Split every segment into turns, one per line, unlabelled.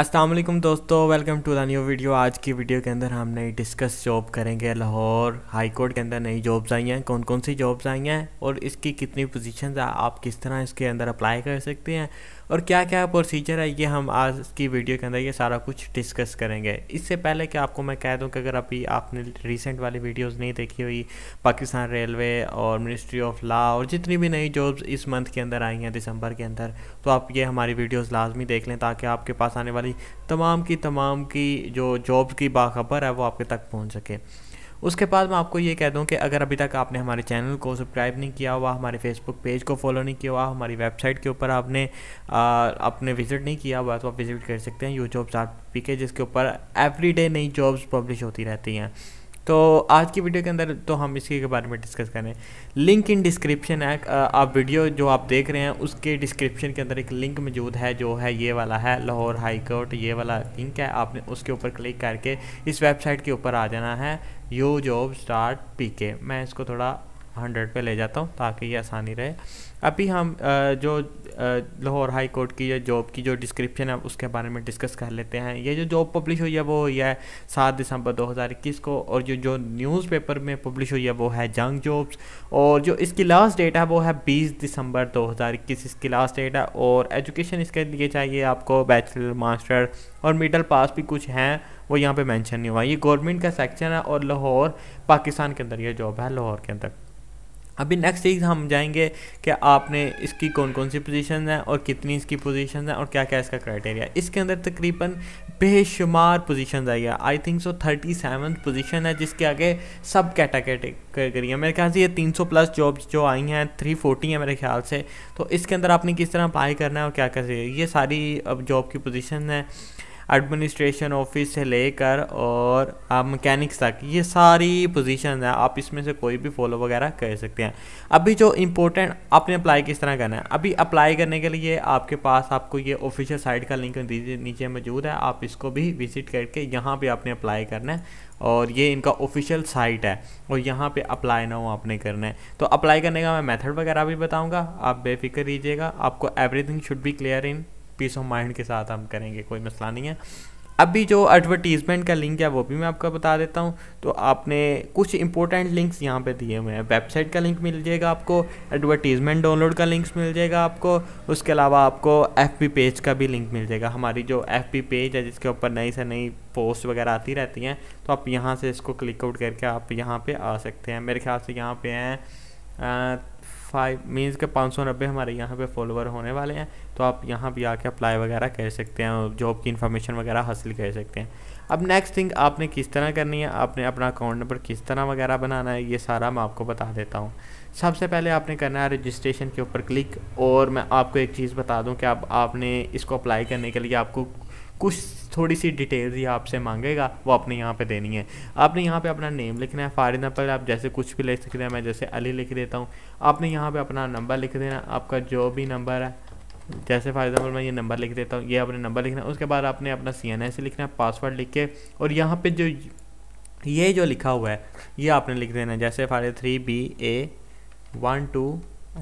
असलम दोस्तों welcome to the new video आज की वीडियो के अंदर हम नई डिस्कस जॉब करेंगे लाहौर हाई कोर्ट के अंदर नई जॉब्स आई हैं कौन कौन सी जॉब्स आई हैं और इसकी कितनी पोजीशंस आप किस तरह इसके अंदर अप्लाई कर सकते हैं और क्या क्या प्रोसीजर है ये हम आज की वीडियो के अंदर ये सारा कुछ डिस्कस करेंगे इससे पहले कि आपको मैं कह दूं कि अगर अभी आपने रिसेंट वाली वीडियोस नहीं देखी हुई पाकिस्तान रेलवे और मिनिस्ट्री ऑफ लॉ और जितनी भी नई जॉब्स इस मंथ के अंदर आई हैं दिसंबर के अंदर तो आप ये हमारी वीडियोज़ लाजमी देख लें ताकि आपके पास आने वाली तमाम की तमाम की जो जॉब की बाखबर है वो आपके तक पहुँच सके उसके बाद मैं आपको ये कह दूँ कि अगर अभी तक आपने हमारे चैनल को सब्सक्राइब नहीं किया हुआ हमारे फेसबुक पेज को फॉलो नहीं किया हुआ हमारी वेबसाइट के ऊपर आपने आपने विज़िट नहीं किया हुआ तो आप विज़िट कर सकते हैं यू जॉब्स आर पी के जिसके ऊपर एवरीडे नई जॉब्स पब्लिश होती रहती हैं तो आज की वीडियो के अंदर तो हम इसी के बारे में डिस्कस करें लिंक इन डिस्क्रिप्शन है आप वीडियो जो आप देख रहे हैं उसके डिस्क्रिप्शन के अंदर एक लिंक मौजूद है जो है ये वाला है लाहौर हाई कोर्ट ये वाला लिंक है आपने उसके ऊपर क्लिक करके इस वेबसाइट के ऊपर आ जाना है यू जॉब स्टार्ट पी के मैं इसको थोड़ा हंड्रेड पे ले जाता हूँ ताकि ये आसानी रहे अभी हम जो लाहौर हाई कोर्ट की जो जॉब की जो डिस्क्रिप्शन है उसके बारे में डिस्कस कर लेते हैं ये जो जॉब पब्लिश हुई है वो हुई है सात दिसंबर 2021 को और जो जो न्यूज़पेपर में पब्लिश हुई है वो है जंग जॉब्स और जो इसकी लास्ट डेट है वो है 20 दिसंबर 2021 इसकी लास्ट डेट है और एजुकेशन इसके लिए चाहिए आपको बैचलर मास्टर और मिडल पास भी कुछ हैं वो यहाँ पर मैंशन नहीं हुआ ये गवर्नमेंट का सेक्शन है और लाहौर पाकिस्तान के अंदर ये जॉब है लाहौर के अंदर अभी नेक्स्ट चीज़ हम जाएंगे कि आपने इसकी कौन कौन सी पोजीशन हैं और कितनी इसकी पोजीशन हैं और क्या क्या इसका क्राइटेरिया इसके अंदर तकरीबन बेशुमार पोजीशन आई है I think so thirty seven position है जिसके आगे सब कैटागरी है मेरे ख्याल से ये तीन सौ प्लस जॉब्स जो आई हैं थ्री फोर्टी हैं मेरे ख्याल से तो इसके अंदर आपने किस तरह अप्लाई करना है और क्या कैसे ये सारी अब जॉब की पोजिशन है एडमिनिस्ट्रेशन ऑफिस से लेकर और आप मैकेनिक्स तक ये सारी पोजीशन हैं आप इसमें से कोई भी फॉलो वगैरह कर सकते हैं अभी जो इम्पोर्टेंट आपने अप्लाई किस तरह करना है अभी अप्लाई करने के लिए आपके पास आपको ये ऑफिशियल साइट का लिंक नीचे मौजूद है आप इसको भी विजिट करके यहाँ पर आपने अप्लाई करना है और ये इनका ऑफिशियल साइट है और यहाँ पे अप्लाई ना हो आपने करना है तो अप्लाई करने का मैं मेथड वगैरह भी बताऊँगा आप बेफिक्र लीजिएगा आपको everything should be clear in peace of mind के साथ हम करेंगे कोई मसला नहीं है अभी जो एडवर्टीज़मेंट का लिंक है वो भी मैं आपको बता देता हूँ तो आपने कुछ इंपॉर्टेंट लिंक्स यहाँ पे दिए हुए हैं वेबसाइट का लिंक मिल जाएगा आपको एडवर्टीज़मेंट डाउनलोड का लिंक्स मिल जाएगा आपको उसके अलावा आपको एफ पेज का भी लिंक मिल जाएगा हमारी जो एफ पेज है जिसके ऊपर नई से नई पोस्ट वगैरह आती रहती हैं तो आप यहाँ से इसको क्लिकआउट करके आप यहाँ पर आ सकते हैं मेरे ख्याल से यहाँ पर हैं फाइव मीन्स के पाँच सौ नब्बे हमारे यहाँ पे फॉलोवर होने वाले हैं तो आप यहाँ भी आके अप्लाई वगैरह कर सकते हैं जॉब की इन्फॉर्मेशन वगैरह हासिल कर सकते हैं अब नेक्स्ट थिंग आपने किस तरह करनी है आपने अपना अकाउंट नंबर किस तरह वगैरह बनाना है ये सारा मैं आपको बता देता हूँ सबसे पहले आपने करना है रजिस्ट्रेशन के ऊपर क्लिक और मैं आपको एक चीज़ बता दूँ कि आप आपने इसको अप्लाई करने के लिए आपको कुछ थोड़ी सी डिटेल्स ये आपसे मांगेगा वो आपने यहाँ पे देनी है आपने यहाँ पे अपना नेम लिखना है फॉर एग्जाम्पल आप जैसे कुछ भी लिख सकते हैं मैं जैसे अली लिख देता हूँ आपने यहाँ पे अपना नंबर लिख देना आपका जो भी नंबर है जैसे फॉर एग्जाम्पल मैं ये नंबर लिख देता हूँ ये आपने नंबर लिखना है उसके बाद आपने अपना सी एन आई सी लिखना है पासवर्ड लिख के और यहाँ पर जो ये जो लिखा हुआ है ये आपने लिख देना है जैसे for three B A one two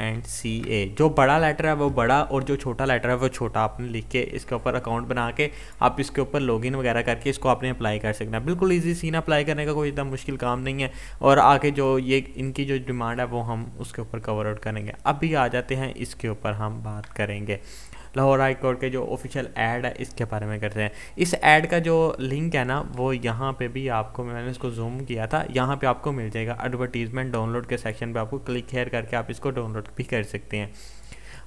and C A जो बड़ा लेटर है वो बड़ा और जो छोटा लेटर है वो छोटा आपने लिख के इसके ऊपर अकाउंट बना के आप इसके ऊपर लॉगिन वगैरह करके इसको आपने अप्लाई कर सकना है बिल्कुल ईजी सीन अप्लाई करने का कोई इतना मुश्किल काम नहीं है और आगे जो ये इनकी जो डिमांड है वो हम उसके ऊपर कवर आउट करेंगे अभी आ जाते हैं इसके ऊपर हम बात करेंगे लाहौर हाई कोर्ट के जो ऑफिशियल ऐड है इसके बारे में करते हैं इस एड का जो लिंक है ना वो यहाँ पे भी आपको मैंने इसको जूम किया था यहाँ पे आपको मिल जाएगा एडवर्टीजमेंट डाउनलोड के सेक्शन पे आपको क्लिक हेयर करके आप इसको डाउनलोड भी कर सकते हैं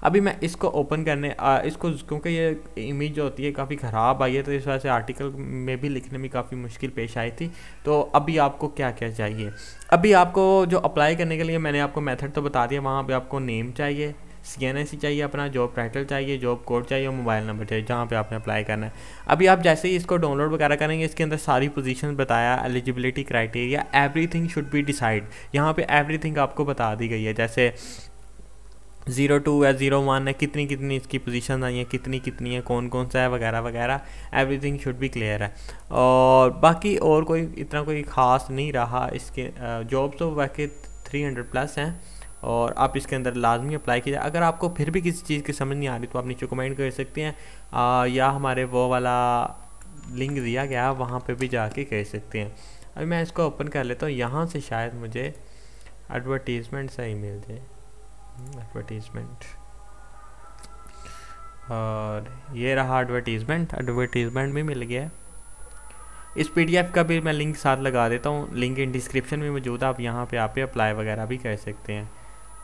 अभी मैं इसको ओपन करने आ, इसको क्योंकि ये इमेज जो होती है काफ़ी ख़राब आई है तो इस वजह से आर्टिकल में भी लिखने में काफ़ी मुश्किल पेश आई थी तो अभी आपको क्या क्या चाहिए अभी आपको जो अप्लाई करने के लिए मैंने आपको मेथड तो बता दिया वहाँ पे आपको नेम चाहिए सी एन सी चाहिए अपना जॉब टाइटल चाहिए जॉब कोड चाहिए और मोबाइल नंबर चाहिए जहाँ पे आपने अप्लाई करना है अभी आप जैसे ही इसको डाउनलोड वगैरह करेंगे इसके अंदर सारी पोजीशन बताया eligibility criteria everything should be decide यहाँ पे एवरीथिंग आपको बता दी गई है जैसे ज़ीरो टू है ज़ीरो वन है कितनी कितनी इसकी पोजीशन आई है कितनी कितनी है कौन कौन सा है वगैरह वगैरह एवरीथिंग शुड बी क्लियर है और बाकी और कोई इतना कोई ख़ास नहीं रहा इसके जॉब तो वाकई थ्री हंड्रेड प्लस हैं और आप इसके अंदर लाजमी अप्लाई कीजिए अगर आपको फिर भी किसी चीज़ की समझ नहीं आ रही तो आप नीचे कमेंट कर सकते हैं आ, या हमारे वो वाला लिंक दिया गया वहाँ पे भी जाके कह सकते हैं अभी मैं इसको ओपन कर लेता हूँ यहाँ से शायद मुझे एडवर्टीज़मेंट सही मिल जाए एडवर्टीज़मेंट हम्म, और ये रहा एडवर्टीज़मेंट एडवर्टीज़मेंट भी मिल गया इस पीडीएफ का भी मैं लिंक साथ लगा देता हूँ लिंक इन डिस्क्रिप्शन में मौजूद है आप यहाँ पे आप अप्लाई वगैरह भी कर सकते हैं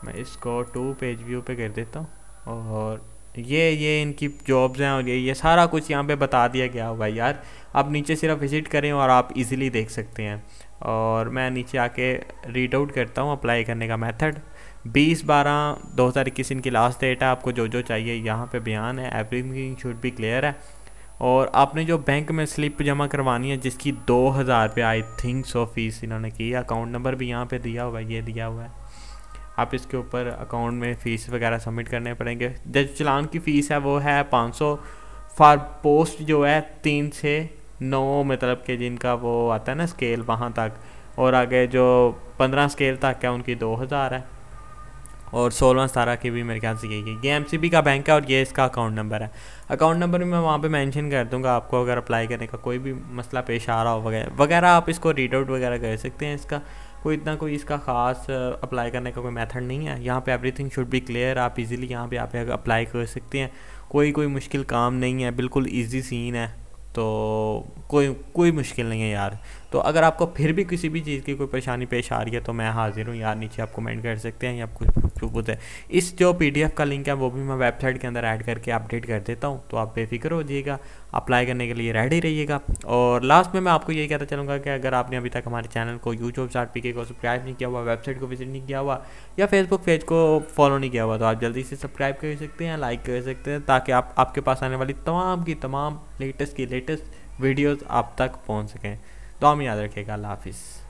मैं इसको टू पेज व्यू पे कर देता हूँ और ये ये इनकी जॉब्स हैं और ये ये सारा कुछ यहाँ पे बता दिया गया होगा यार आप नीचे सिर्फ विज़िट करें और आप इजीली देख सकते हैं और मैं नीचे आके रीड आउट करता हूँ अप्लाई करने का मेथड 20 बारह 2021 इनकी लास्ट डेट है आपको जो जो चाहिए यहाँ पे बयान है एवरीथिंग शुड बी क्लियर है और आपने जो बैंक में स्लिप जमा करवानी है जिसकी दो हज़ार रुपये आई थिंक सो फीस इन्होंने की अकाउंट नंबर भी यहाँ पर दिया हुआ है ये दिया हुआ है आप इसके ऊपर अकाउंट में फ़ीस वगैरह सबमिट करने पड़ेंगे जो चलान की फ़ीस है वो है पाँच सौ फॉर पोस्ट जो है तीन से नौ मतलब के जिनका वो आता है ना स्केल वहाँ तक और आगे जो पंद्रह स्केल तक है उनकी दो हज़ार है और सोलह सतारह की भी मेरे ख्याल से यही है ये एम का बैंक है और ये इसका अकाउंट नंबर है अकाउंट नंबर भी मैं वहाँ पे मेंशन कर दूँगा आपको अगर अप्लाई करने का कोई भी मसला पेश आ रहा हो वगैरह वगैरह आप इसको रीड आउट वगैरह कर सकते हैं इसका कोई इतना कोई इसका ख़ास अप्लाई करने का कोई मेथड नहीं है यहाँ पे एवरीथिंग शुड बी क्लियर आप इजीली यहाँ पे आप अप्लाई कर सकते हैं कोई कोई मुश्किल काम नहीं है बिल्कुल इजी सीन है तो कोई कोई मुश्किल नहीं है यार तो अगर आपको फिर भी किसी भी चीज़ की कोई परेशानी पेश आ रही है तो मैं हाजिर हूँ यार नीचे आप कमेंट कर सकते हैं या कुछ कुछ है इस जो पी का लिंक है वो भी मैं वेबसाइट के अंदर ऐड करके अपडेट कर देता हूँ तो आप बेफिक्र हो जाइएगा अप्लाई करने के लिए रेडी रहिएगा और लास्ट में मैं आपको यही कहता चलूँगा कि अगर आपने अभी तक हमारे चैनल को यूट्यूब चार्ट पी को सब्सक्राइब नहीं किया हुआ वेबसाइट को विजिट नहीं किया हुआ या फेसबुक पेज को फॉलो नहीं किया हुआ तो आप जल्दी से सब्सक्राइब कर सकते हैं लाइक कर सकते हैं ताकि आप आपके पास आने वाली तमाम की तमाम लेटेस्ट की लेटेस्ट वीडियोज़ आप तक पहुँच सकें तो हम याद रखेगा हाफिज़